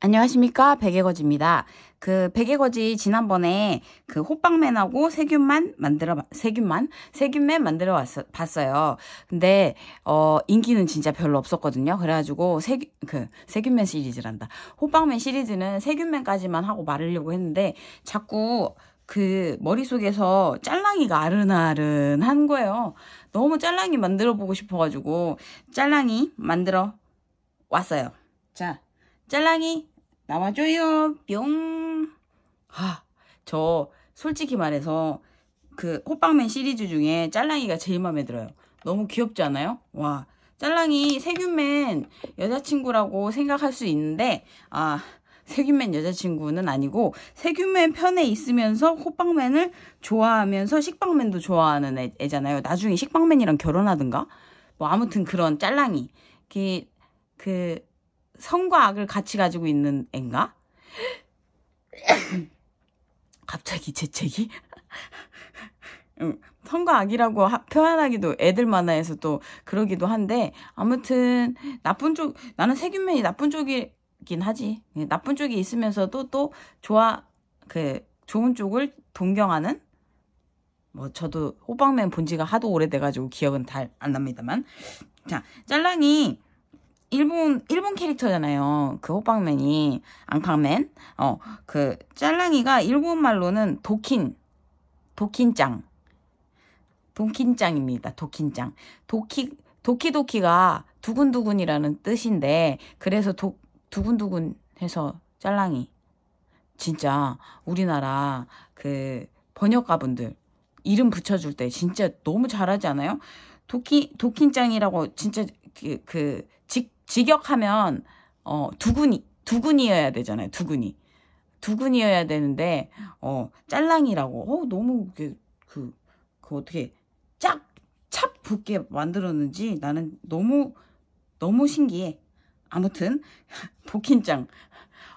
안녕하십니까 백예거지입니다. 그 백예거지 지난번에 그 호빵맨하고 세균만 만들어 세균만 세균맨 만들어 왔어, 봤어요. 근데 어 인기는 진짜 별로 없었거든요. 그래가지고 세균 그 세균맨 시리즈란다. 호빵맨 시리즈는 세균맨까지만 하고 말으려고 했는데 자꾸 그 머릿속에서 짤랑이가 아른아른한 거예요. 너무 짤랑이 만들어 보고 싶어가지고 짤랑이 만들어 왔어요. 자 짤랑이 나와줘요 뿅. 아, 저 솔직히 말해서 그 호빵맨 시리즈 중에 짤랑이가 제일 마음에 들어요. 너무 귀엽지 않아요? 와, 짤랑이 세균맨 여자친구라고 생각할 수 있는데 아 세균맨 여자친구는 아니고 세균맨 편에 있으면서 호빵맨을 좋아하면서 식빵맨도 좋아하는 애, 애잖아요. 나중에 식빵맨이랑 결혼하든가 뭐 아무튼 그런 짤랑이 그, 그 성과 악을 같이 가지고 있는 앤가? 갑자기 재채기? 음, 선과 악이라고 하, 표현하기도 애들 만화에서 또 그러기도 한데 아무튼 나쁜 쪽 나는 세균맨이 나쁜 쪽이긴 하지 나쁜 쪽이 있으면서도 또 좋아 그 좋은 쪽을 동경하는 뭐 저도 호박맨 본 지가 하도 오래돼가지고 기억은 잘 안 납니다만 자 짤랑이 일본 일본 캐릭터잖아요. 그 호빵맨이 앙팡맨. 어, 그 짤랑이가 일본 말로는 도킨 도킨짱. 도킨짱입니다. 도킨짱. 도키 도키도키가 두근두근이라는 뜻인데 그래서 도, 두근두근 해서 짤랑이. 진짜 우리나라 그 번역가분들 이름 붙여줄 때 진짜 너무 잘하지 않아요? 도키 도킨짱이라고 진짜 그, 그 직역하면 어, 두근이 두근이어야 되잖아요. 두근이 두근이어야 되는데 어, 짤랑이라고 어, 너무 그, 그, 그 어떻게 짝찹 붙게 만들었는지 나는 너무 너무 신기해. 아무튼 도킨짱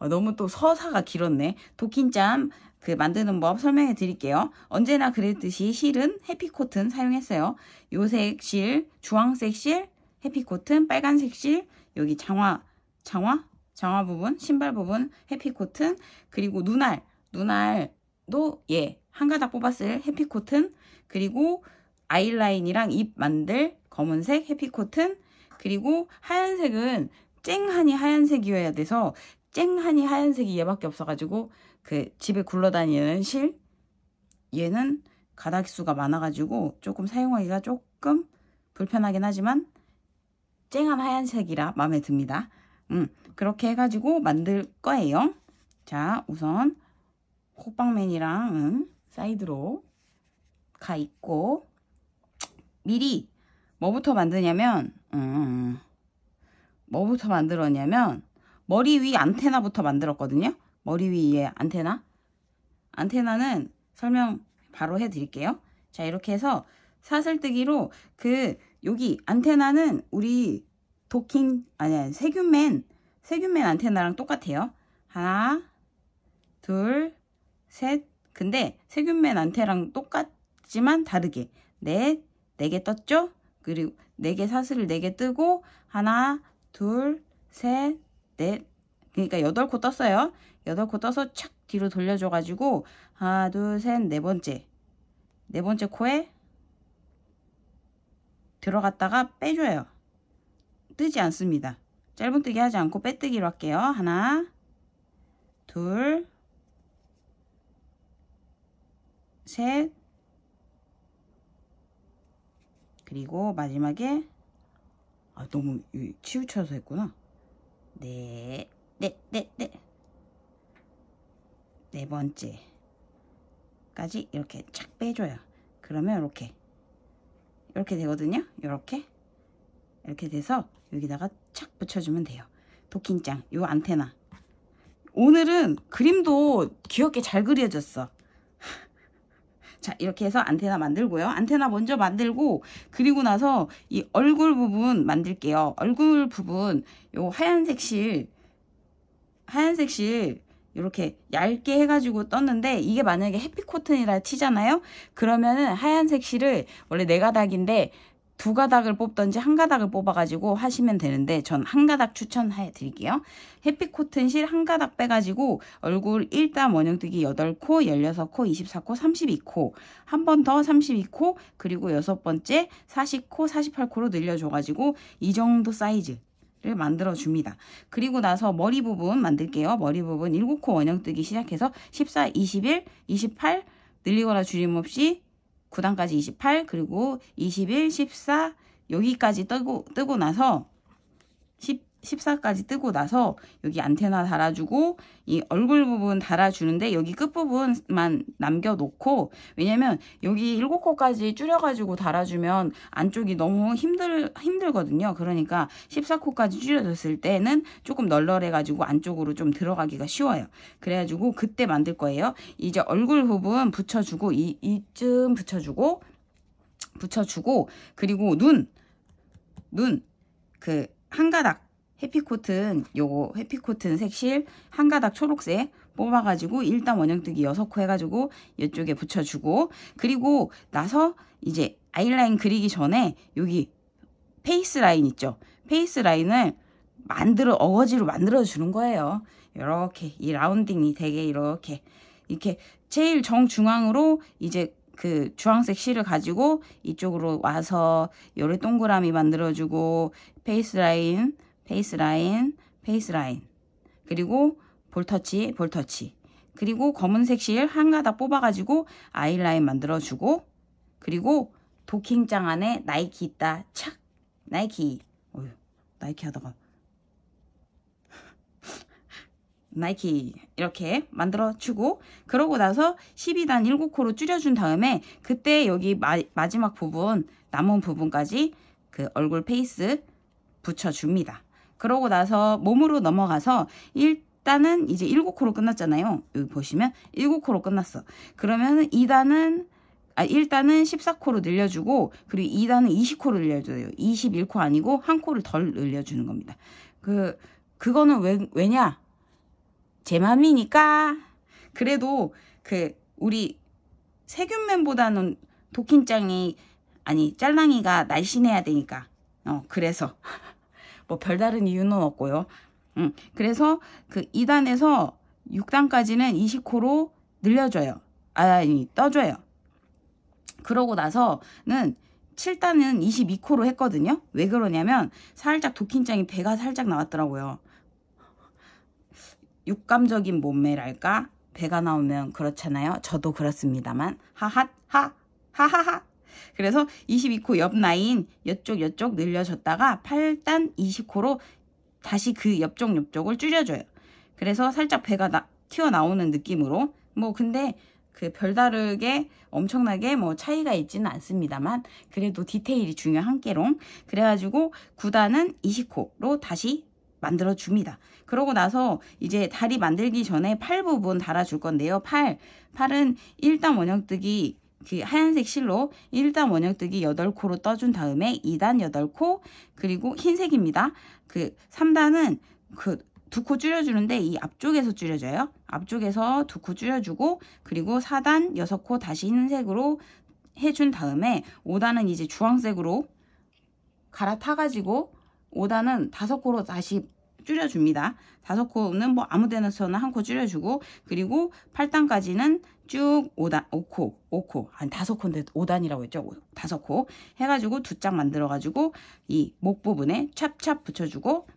어, 너무 또 서사가 길었네. 도킨짱그 만드는 법 설명해 드릴게요. 언제나 그랬듯이 실은 해피코튼 사용했어요. 요색 실, 주황색 실, 해피코튼 빨간색 실 여기 장화 장화 장화 부분 신발 부분 해피코튼 그리고 눈알 눈알도 예한 가닥 뽑았을 해피코튼 그리고 아이라인이랑 입 만들 검은색 해피코튼 그리고 하얀색은 쨍하니 하얀색이어야 돼서 쨍하니 하얀색이 얘밖에 없어가지고 그 집에 굴러다니는 실 얘는 가닥 수가 많아가지고 조금 사용하기가 조금 불편하긴 하지만 쨍한 하얀색이라 마음에 듭니다. 음, 그렇게 해가지고 만들 거예요. 자, 우선 호빵맨이랑 음, 사이드로 가 있고 미리 뭐부터 만드냐면 음, 뭐부터 만들었냐면 머리 위 안테나부터 만들었거든요. 머리 위에 안테나 안테나는 설명 바로 해드릴게요. 자 이렇게 해서 사슬뜨기로 그 여기 안테나는 우리 도킹 아니 세균맨 세균맨 안테나랑 똑같아요. 하나 둘셋 근데 세균맨 안테랑 똑같지만 다르게 넷네개 떴죠? 그리고 네 개 사슬을 네 개 뜨고 하나 둘셋넷 그러니까 여덟 코 떴어요. 여덟 코 떠서 착 뒤로 돌려줘가지고 하나 둘셋네 번째 네 번째 코에 들어갔다가 빼줘요. 뜨지 않습니다. 짧은뜨기 하지 않고 빼뜨기로 할게요. 하나, 둘, 셋, 그리고 마지막에 아 너무 치우쳐서 했구나. 네, 넷, 넷, 넷. 네, 네, 네. 네 번째까지 이렇게 착 빼줘요. 그러면 이렇게 이렇게 되거든요. 이렇게 이렇게 돼서 여기다가 착 붙여주면 돼요. 도킹장, 요 안테나. 오늘은 그림도 귀엽게 잘 그려졌어. 자 이렇게 해서 안테나 만들고요. 안테나 먼저 만들고 그리고 나서 이 얼굴 부분 만들게요. 얼굴 부분 요 하얀색 실 하얀색 실 이렇게 얇게 해가지고 떴는데 이게 만약에 해피코튼이라 티잖아요? 그러면은 하얀색 실을 원래 네 가닥인데 두 가닥을 뽑던지 한 가닥을 뽑아가지고 하시면 되는데 전 한 가닥 추천해 드릴게요. 해피코튼 실 한 가닥 빼가지고 얼굴 1단 원형뜨기 8코, 16코, 24코, 32코 한 번 더 32코 그리고 여섯 번째 40코, 48코로 늘려줘가지고 이 정도 사이즈 를 만들어 줍니다. 그리고 나서 머리 부분 만들게요. 머리 부분 7코 원형 뜨기 시작해서 14, 21, 28 늘리거나 줄임없이 9단까지 28 그리고 21, 14 여기까지 뜨고 뜨고 나서 14까지 뜨고 나서 여기 안테나 달아주고 이 얼굴 부분 달아주는데 여기 끝부분만 남겨놓고 왜냐면 여기 7코까지 줄여가지고 달아주면 안쪽이 너무 힘들, 힘들거든요. 그러니까 14코까지 줄여줬을 때는 조금 널널해가지고 안쪽으로 좀 들어가기가 쉬워요. 그래가지고 그때 만들 거예요. 이제 얼굴 부분 붙여주고 이, 이쯤 붙여주고 붙여주고 그리고 눈, 눈, 그 한가닥 해피코튼 요거 해피코튼 색실 한 가닥 초록색 뽑아가지고 일단 원형뜨기 6코 해가지고 이쪽에 붙여주고 그리고 나서 이제 아이라인 그리기 전에 여기 페이스 라인 있죠 페이스 라인을 만들어 어거지로 만들어 주는 거예요 이렇게 이 라운딩이 되게 이렇게 이렇게 제일 정중앙으로 이제 그 주황색 실을 가지고 이쪽으로 와서 요래 동그라미 만들어주고 페이스 라인 페이스라인페이스라인 그리고 볼터치, 볼터치 그리고 검은색 실 한 가닥 뽑아가지고 아이라인 만들어주고 그리고 도킹장 안에 나이키 있다. 착! 나이키 어휴, 나이키 하다가 나이키 이렇게 만들어주고 그러고 나서 12단 7코로 줄여준 다음에 그때 여기 마, 마지막 부분 남은 부분까지 그 얼굴 페이스 붙여줍니다. 그러고 나서 몸으로 넘어가서 일단은 이제 7코로 끝났잖아요. 여기 보시면 7코로 끝났어. 그러면 2단은 아, 1단은 14코로 늘려주고 그리고 2단은 20코로 늘려줘요. 21코 아니고 한 코를 덜 늘려주는 겁니다. 그 그거는 왜, 왜냐? 제 맘이니까. 그래도 그 우리 세균맨보다는 도킨짱이 아니 짤랑이가 날씬해야 되니까. 어 그래서 뭐 별다른 이유는 없고요. 음, 그래서 그 2단에서 6단까지는 20코로 늘려줘요. 아, 아니, 떠줘요. 그러고 나서는 7단은 22코로 했거든요. 왜 그러냐면 살짝 도킨장이 배가 살짝 나왔더라고요. 육감적인 몸매랄까? 배가 나오면 그렇잖아요. 저도 그렇습니다만. 하핫, 하, 하하하. 그래서 22코 옆 라인 옆쪽옆쪽 늘려줬다가 8단 20코로 다시 그 옆쪽 옆쪽을 줄여줘요. 그래서 살짝 배가 나, 튀어나오는 느낌으로 뭐 근데 그 별다르게 엄청나게 뭐 차이가 있지는 않습니다만 그래도 디테일이 중요한 게롱 그래가지고 9단은 20코로 다시 만들어줍니다. 그러고 나서 이제 다리 만들기 전에 팔 부분 달아줄 건데요. 팔, 팔은 1단 원형뜨기 그 하얀색 실로 1단 원형뜨기 8코로 떠준 다음에 2단 8코 그리고 흰색입니다. 그 3단은 그 두 코 줄여주는데 이 앞쪽에서 줄여줘요. 앞쪽에서 두 코 줄여주고 그리고 4단 6코 다시 흰색으로 해준 다음에 5단은 이제 주황색으로 갈아타가지고 5단은 5코로 다시 줄여줍니다. 다섯 코는 뭐 아무 데나서나 한 코 줄여주고 그리고 팔단까지는 쭉 5단, 5코, 5코, 아니 5코인데 5단이라고 했죠. 다섯 코 해가지고 두 짝 만들어가지고 이 목 부분에 찹찹 붙여주고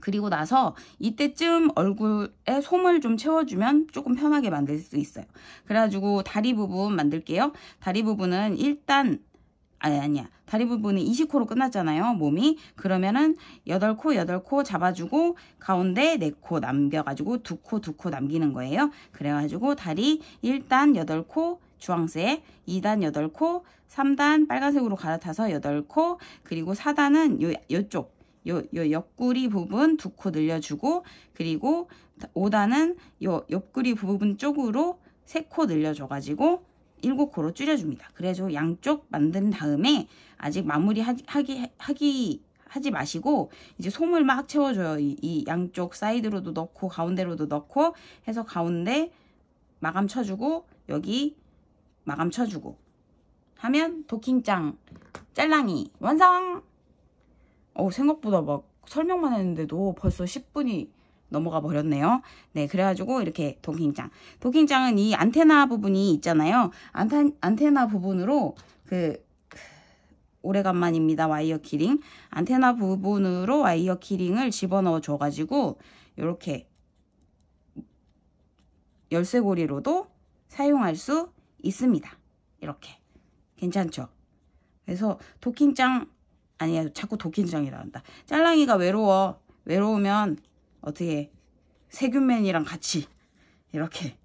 그리고 나서 이때쯤 얼굴에 솜을 좀 채워주면 조금 편하게 만들 수 있어요. 그래가지고 다리 부분 만들게요. 다리 부분은 일단 아니 아니야 다리 부분이 20코로 끝났잖아요 몸이 그러면은 8코 8코 잡아주고 가운데 4코 남겨가지고 2코 2코 남기는 거예요 그래가지고 다리 1단 8코 주황색 2단 8코 3단 빨간색으로 갈아타서 8코 그리고 4단은 요, 요쪽 요, 요 옆구리 부분 2코 늘려주고 그리고 5단은 요 옆구리 부분 쪽으로 3코 늘려줘가지고 7코로 줄여줍니다. 그래서 양쪽 만든 다음에 아직 마무리 하기, 하기, 하지 마시고 이제 솜을 막 채워줘요. 이, 이, 양쪽 사이드로도 넣고 가운데로도 넣고 해서 가운데 마감 쳐주고 여기 마감 쳐주고 하면 도킹짱 짤랑이 완성! 어 생각보다 막 설명만 했는데도 벌써 10분이 넘어가 버렸네요. 네, 그래가지고 이렇게 도킹장. 도킹장은 이 안테나 부분이 있잖아요. 안테, 안테나 부분으로 그 오래간만입니다. 와이어 키링. 안테나 부분으로 와이어 키링을 집어넣어 줘가지고 이렇게 열쇠고리로도 사용할 수 있습니다. 이렇게. 괜찮죠? 그래서 도킹장 아니야 자꾸 도킹장이 라한다 짤랑이가 외로워. 외로우면 어떻게 세균맨이랑 같이 이렇게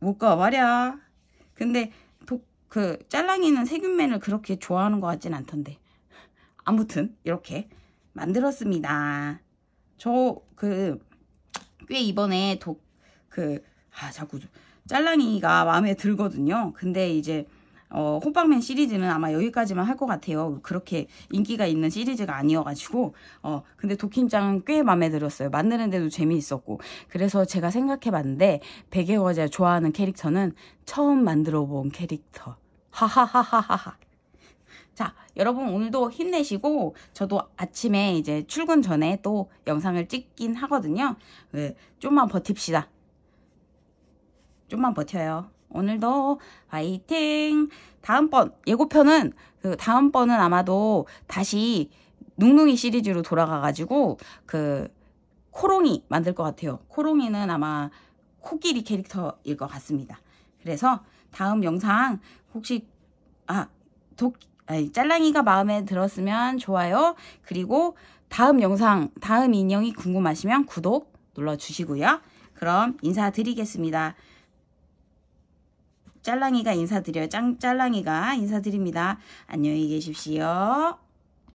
묶어 버려 근데 그 짤랑이는 세균맨을 그렇게 좋아하는 것 같진 않던데 아무튼 이렇게 만들었습니다 저 그 꽤 이번에 독그아 자꾸 짤랑이가 마음에 들거든요 근데 이제 어, 호빵맨 시리즈는 아마 여기까지만 할 것 같아요. 그렇게 인기가 있는 시리즈가 아니어가지고 어, 근데 도킹짱은 꽤 마음에 들었어요. 만드는데도 재미있었고 그래서 제가 생각해봤는데 백예화 제가 좋아하는 캐릭터는 처음 만들어본 캐릭터 하하하하하하 자 여러분 오늘도 힘내시고 저도 아침에 이제 출근 전에 또 영상을 찍긴 하거든요 네, 좀만 버팁시다 좀만 버텨요 오늘도 화이팅! 다음번 예고편은 그 다음번은 아마도 다시 눅눅이 시리즈로 돌아가가지고 그 코롱이 만들 것 같아요. 코롱이는 아마 코끼리 캐릭터일 것 같습니다. 그래서 다음 영상 혹시 아 도, 아니, 짤랑이가 마음에 들었으면 좋아요. 그리고 다음 영상, 다음 인형이 궁금하시면 구독 눌러주시고요. 그럼 인사드리겠습니다. 짤랑이가 인사드려요. 짱, 짤랑이가 인사드립니다. 안녕히 계십시오.